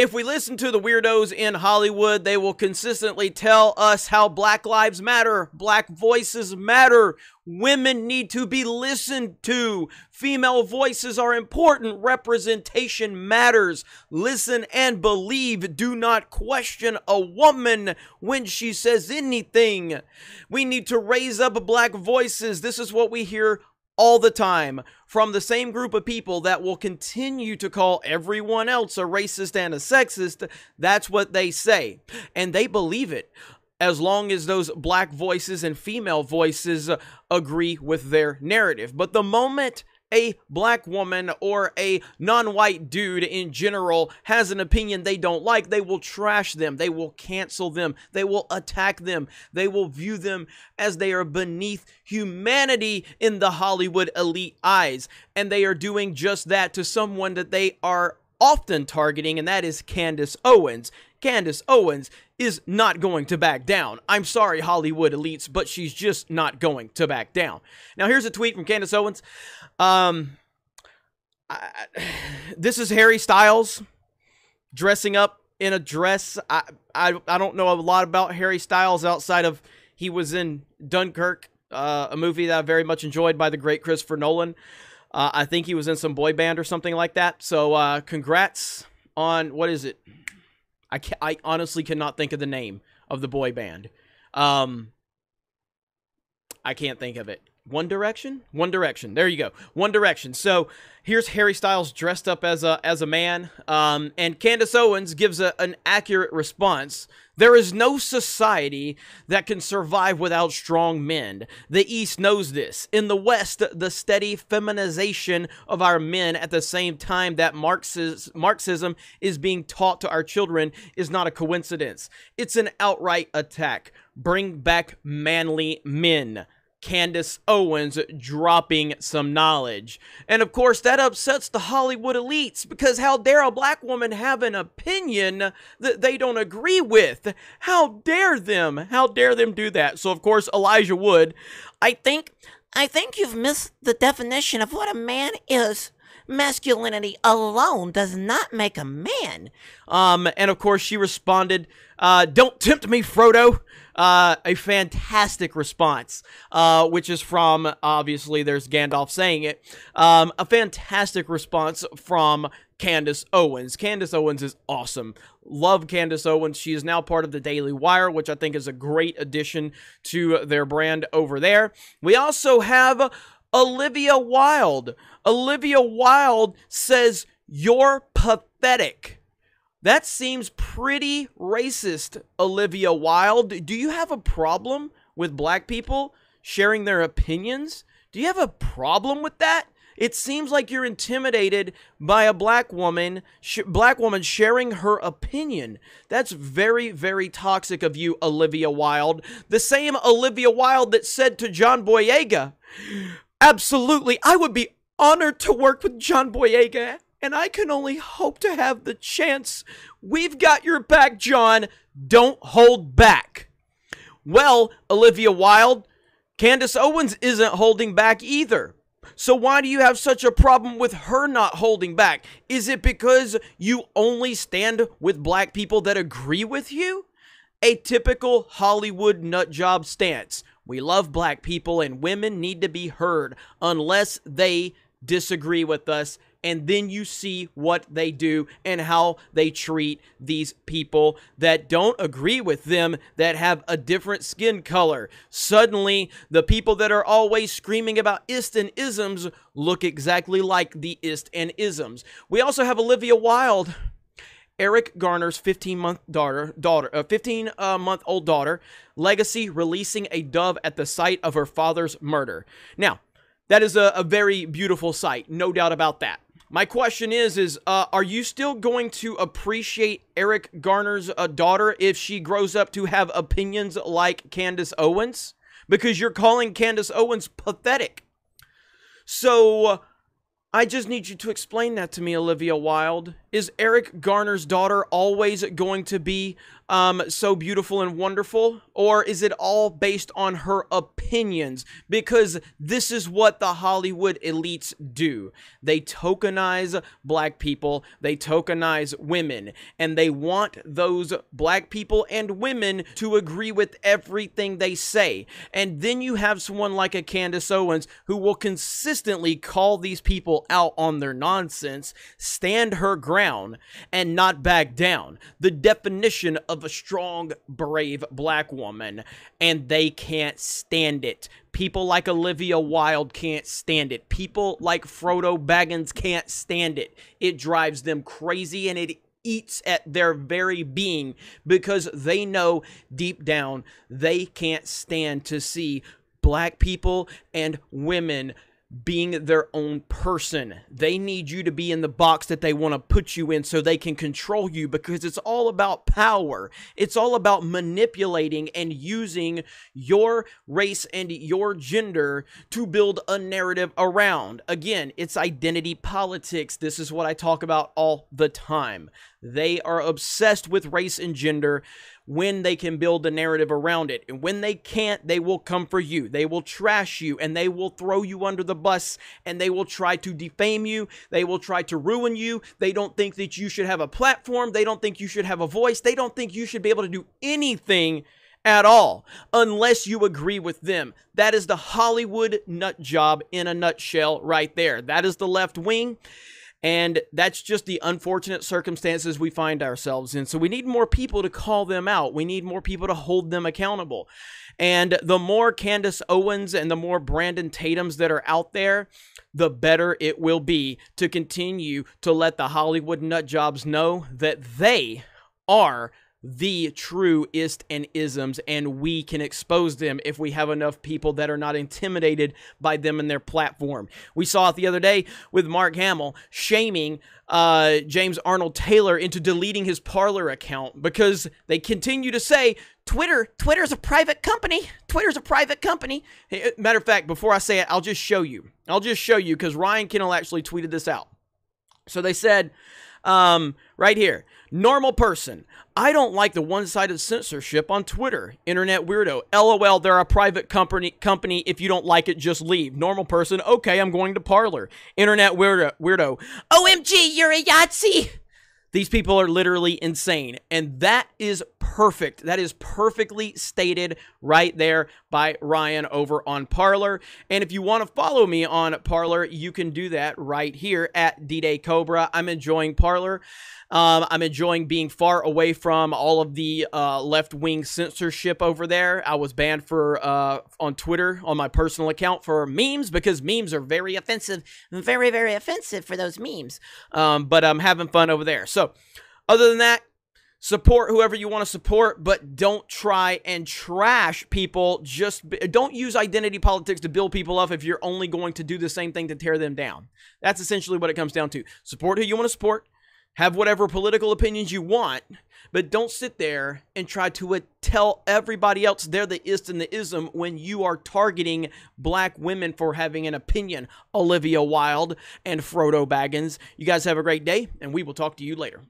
If we listen to the weirdos in Hollywood, they will consistently tell us how black lives matter, black voices matter, women need to be listened to, female voices are important, representation matters. Listen and believe. Do not question a woman when she says anything. We need to raise up black voices. This is what we hear all the time from the same group of people that will continue to call everyone else a racist and a sexist. That's what they say. And they believe it as long as those black voices and female voices uh, agree with their narrative. But the moment a black woman or a non white dude in general has an opinion they don't like, they will trash them, they will cancel them, they will attack them, they will view them as they are beneath humanity in the Hollywood elite eyes. And they are doing just that to someone that they are often targeting, and that is Candace Owens. Candace Owens is not going to back down. I'm sorry, Hollywood elites, but she's just not going to back down. Now, here's a tweet from Candace Owens. Um, I, this is Harry Styles dressing up in a dress. I, I, I don't know a lot about Harry Styles outside of he was in Dunkirk, uh, a movie that I very much enjoyed by the great Christopher Nolan. Uh, I think he was in some boy band or something like that. So, uh, congrats on what is it? I I honestly cannot think of the name of the boy band. Um, I can't think of it. One Direction? One Direction. There you go. One Direction. So here's Harry Styles dressed up as a as a man, um, and Candace Owens gives a, an accurate response. There is no society that can survive without strong men. The East knows this. In the West, the steady feminization of our men at the same time that Marxism is being taught to our children is not a coincidence. It's an outright attack. Bring back manly men. Candace Owens dropping some knowledge. And of course, that upsets the Hollywood elites because how dare a black woman have an opinion that they don't agree with? How dare them? How dare them do that? So, of course, Elijah Wood, I think. I think you've missed the definition of what a man is. Masculinity alone does not make a man. Um, and of course, she responded, uh, Don't tempt me, Frodo. Uh, a fantastic response, uh, which is from, obviously, there's Gandalf saying it. Um, a fantastic response from Candace Owens. Candace Owens is awesome. Love Candace Owens. She is now part of the Daily Wire, which I think is a great addition to their brand over there. We also have Olivia Wilde. Olivia Wilde says, You're pathetic. That seems pretty racist, Olivia Wilde. Do you have a problem with black people sharing their opinions? Do you have a problem with that? It seems like you're intimidated by a black woman, black woman sharing her opinion. That's very, very toxic of you, Olivia Wilde. The same Olivia Wilde that said to John Boyega, Absolutely. I would be honored to work with John Boyega, and I can only hope to have the chance. We've got your back, John. Don't hold back. Well, Olivia Wilde, Candace Owens isn't holding back either. So why do you have such a problem with her not holding back? Is it because you only stand with black people that agree with you? A typical Hollywood nut job stance. We love black people, and women need to be heard unless they disagree with us. And then you see what they do and how they treat these people that don't agree with them, that have a different skin color. Suddenly, the people that are always screaming about ist and isms look exactly like the ist and isms. We also have Olivia Wilde Eric Garner's 15 month daughter, daughter, a 15 uh, month old daughter, Legacy releasing a dove at the site of her father's murder. Now, that is a, a very beautiful sight, no doubt about that. My question is, is uh, are you still going to appreciate Eric Garner's uh, daughter if she grows up to have opinions like Candace Owens? Because you're calling Candace Owens pathetic. So, uh, I just need you to explain that to me, Olivia Wilde is Eric Garner's daughter always going to be um, so beautiful and wonderful? Or is it all based on her opinions? Because this is what the Hollywood elites do they tokenize black people, they tokenize women, and they want those black people and women to agree with everything they say. And then you have someone like a Candace Owens who will consistently call these people out on their nonsense, stand her ground and not back down. The definition of a strong, brave black woman, and they can't stand it. People like Olivia Wilde can't stand it. People like Frodo Baggins can't stand it. It drives them crazy and it eats at their very being because they know deep down they can't stand to see black people and women being their own person. They need you to be in the box that they want to put you in so they can control you because it's all about power. It's all about manipulating and using your race and your gender to build a narrative around. Again, it's identity politics. This is what I talk about all the time. They are obsessed with race and gender when they can build a narrative around it. And when they can't, they will come for you. They will trash you and they will throw you under the bus and they will try to defame you. They will try to ruin you. They don't think that you should have a platform. They don't think you should have a voice. They don't think you should be able to do anything at all unless you agree with them. That is the Hollywood nut job in a nutshell right there. That is the left wing. And that's just the unfortunate circumstances we find ourselves in. So we need more people to call them out. We need more people to hold them accountable. And the more Candace Owens and the more Brandon Tatums that are out there, the better it will be to continue to let the Hollywood nut jobs know that they are the true ist and isms, and we can expose them if we have enough people that are not intimidated by them and their platform. We saw it the other day with Mark Hamill shaming uh, James Arnold Taylor into deleting his Parlor account because they continue to say Twitter, Twitter's a private company. Twitter's a private company. Uh, matter of fact, before I say it, I'll just show you. I'll just show you because Ryan Kennel actually tweeted this out. So they said. Um, right here. Normal person. I don't like the one-sided censorship on Twitter. Internet weirdo. LOL, they're a private company company. If you don't like it, just leave. Normal person. Okay, I'm going to parlor. Internet weirdo weirdo. OMG, you're a Yahtzee. These people are literally insane. And that is perfect. That is perfectly stated right there by Ryan over on Parlor. And if you want to follow me on Parlor, you can do that right here at D-Day Cobra. I'm enjoying Parlor. Um, I'm enjoying being far away from all of the uh, left wing censorship over there. I was banned for uh, on Twitter on my personal account for memes because memes are very offensive, very very offensive for those memes. Um, but I'm having fun over there. So, other than that, support whoever you want to support, but don't try and trash people. Just don't use identity politics to build people up if you're only going to do the same thing to tear them down. That's essentially what it comes down to. Support who you want to support, have whatever political opinions you want, but don't sit there and try to uh, tell everybody else they're the ist and the ism when you are targeting black women for having an opinion. Olivia Wilde and Frodo Baggins. You guys have a great day, and we will talk to you later.